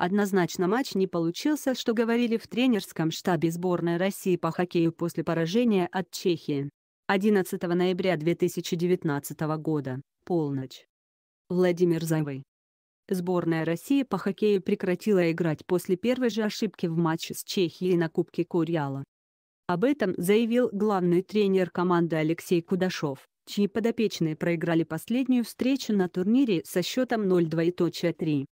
Однозначно матч не получился, что говорили в тренерском штабе сборной России по хоккею после поражения от Чехии. 11 ноября 2019 года. Полночь. Владимир Зайвый. Сборная России по хоккею прекратила играть после первой же ошибки в матче с Чехией на Кубке Курьяла. Об этом заявил главный тренер команды Алексей Кудашов, чьи подопечные проиграли последнюю встречу на турнире со счетом 0-2 и 3.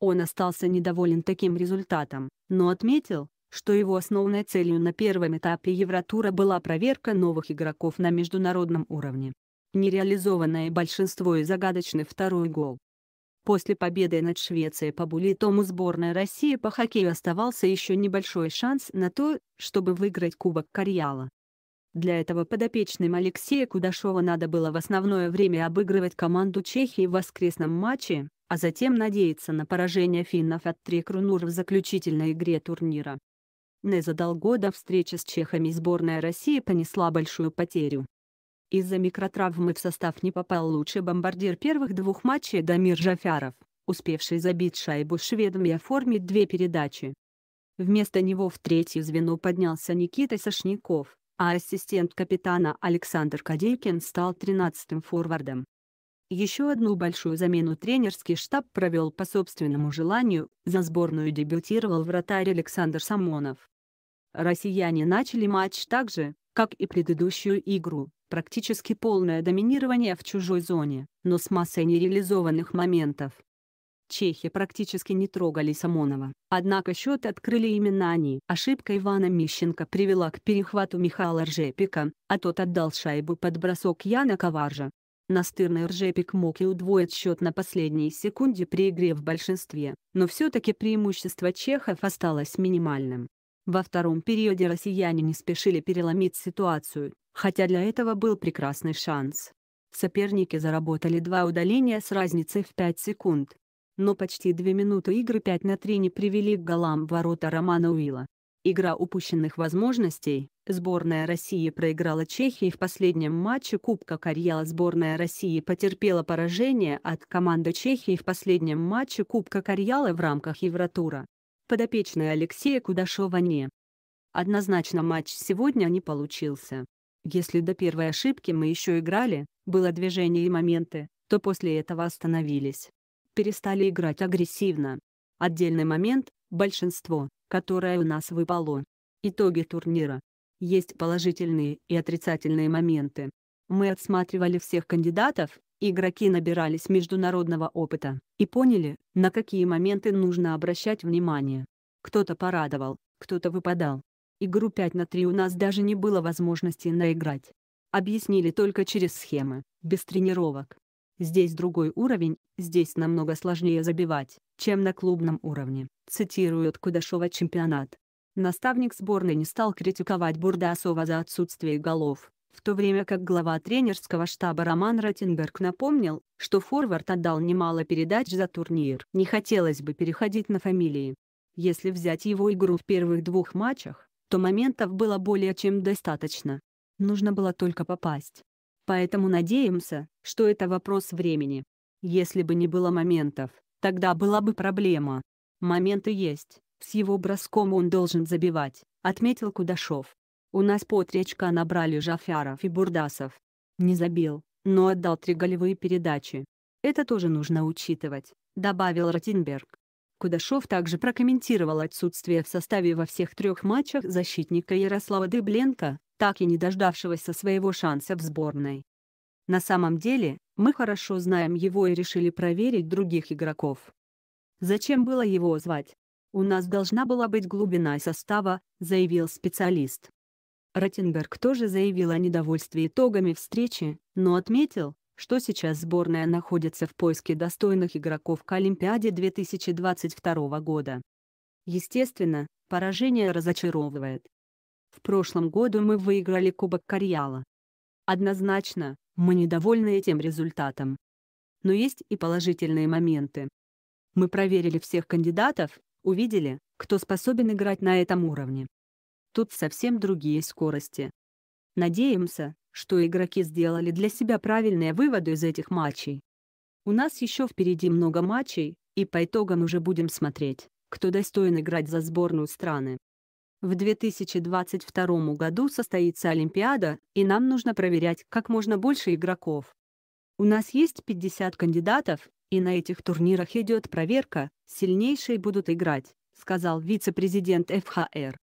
Он остался недоволен таким результатом, но отметил, что его основной целью на первом этапе Евротура была проверка новых игроков на международном уровне. Нереализованное большинство и загадочный второй гол. После победы над Швецией по булитому сборной России по хоккею оставался еще небольшой шанс на то, чтобы выиграть Кубок Карьяла. Для этого подопечным Алексея Кудашова надо было в основное время обыгрывать команду Чехии в воскресном матче, а затем надеяться на поражение финнов от Трекрунур в заключительной игре турнира. Не за до встречи с чехами сборная России понесла большую потерю. Из-за микротравмы в состав не попал лучший бомбардир первых двух матчей Дамир Жафяров, успевший забить шайбу шведам и оформить две передачи. Вместо него в третье звено поднялся Никита Сашников, а ассистент капитана Александр Кадейкин стал 13-м форвардом. Еще одну большую замену тренерский штаб провел по собственному желанию, за сборную дебютировал вратарь Александр Самонов. Россияне начали матч так же, как и предыдущую игру, практически полное доминирование в чужой зоне, но с массой нереализованных моментов. Чехи практически не трогали Самонова. Однако счет открыли именно они. Ошибка Ивана Мищенко привела к перехвату Михаила Ржепика, а тот отдал шайбу под бросок Яна Коваржа. Настырный Ржепик мог и удвоить счет на последней секунде при игре в большинстве, но все-таки преимущество чехов осталось минимальным. Во втором периоде россияне не спешили переломить ситуацию, хотя для этого был прекрасный шанс. Соперники заработали два удаления с разницей в 5 секунд, но почти две минуты игры 5 на 3 не привели к голам ворота Романа Уилла. Игра упущенных возможностей. Сборная России проиграла Чехии в последнем матче Кубка Карьяла. Сборная России потерпела поражение от команды Чехии в последнем матче Кубка Карьяла в рамках Евротура. Подопечная Алексея Кудашова не. Однозначно матч сегодня не получился. Если до первой ошибки мы еще играли, было движение и моменты, то после этого остановились перестали играть агрессивно. Отдельный момент – большинство, которое у нас выпало. Итоги турнира. Есть положительные и отрицательные моменты. Мы отсматривали всех кандидатов, игроки набирались международного опыта и поняли, на какие моменты нужно обращать внимание. Кто-то порадовал, кто-то выпадал. Игру 5 на 3 у нас даже не было возможности наиграть. Объяснили только через схемы, без тренировок. Здесь другой уровень, здесь намного сложнее забивать, чем на клубном уровне, цитирует Кудашова чемпионат. Наставник сборной не стал критиковать Бурдасова за отсутствие голов, в то время как глава тренерского штаба Роман Ротенберг напомнил, что форвард отдал немало передач за турнир. Не хотелось бы переходить на фамилии. Если взять его игру в первых двух матчах, то моментов было более чем достаточно. Нужно было только попасть. Поэтому надеемся, что это вопрос времени. Если бы не было моментов, тогда была бы проблема. Моменты есть, с его броском он должен забивать, отметил Кудашов. У нас по три очка набрали Жафяров и Бурдасов. Не забил, но отдал три голевые передачи. Это тоже нужно учитывать, добавил Ротенберг. Кудашов также прокомментировал отсутствие в составе во всех трех матчах защитника Ярослава Дыбленко, так и не дождавшегося своего шанса в сборной. На самом деле, мы хорошо знаем его и решили проверить других игроков. Зачем было его звать? У нас должна была быть глубина состава, заявил специалист. Ротенберг тоже заявил о недовольстве итогами встречи, но отметил, что сейчас сборная находится в поиске достойных игроков к Олимпиаде 2022 года. Естественно, поражение разочаровывает. В прошлом году мы выиграли Кубок Карьяла. Однозначно, мы недовольны этим результатом. Но есть и положительные моменты. Мы проверили всех кандидатов, увидели, кто способен играть на этом уровне. Тут совсем другие скорости. Надеемся, что игроки сделали для себя правильные выводы из этих матчей. У нас еще впереди много матчей, и по итогам уже будем смотреть, кто достоин играть за сборную страны. В 2022 году состоится Олимпиада, и нам нужно проверять как можно больше игроков. У нас есть 50 кандидатов, и на этих турнирах идет проверка, сильнейшие будут играть», — сказал вице-президент ФХР.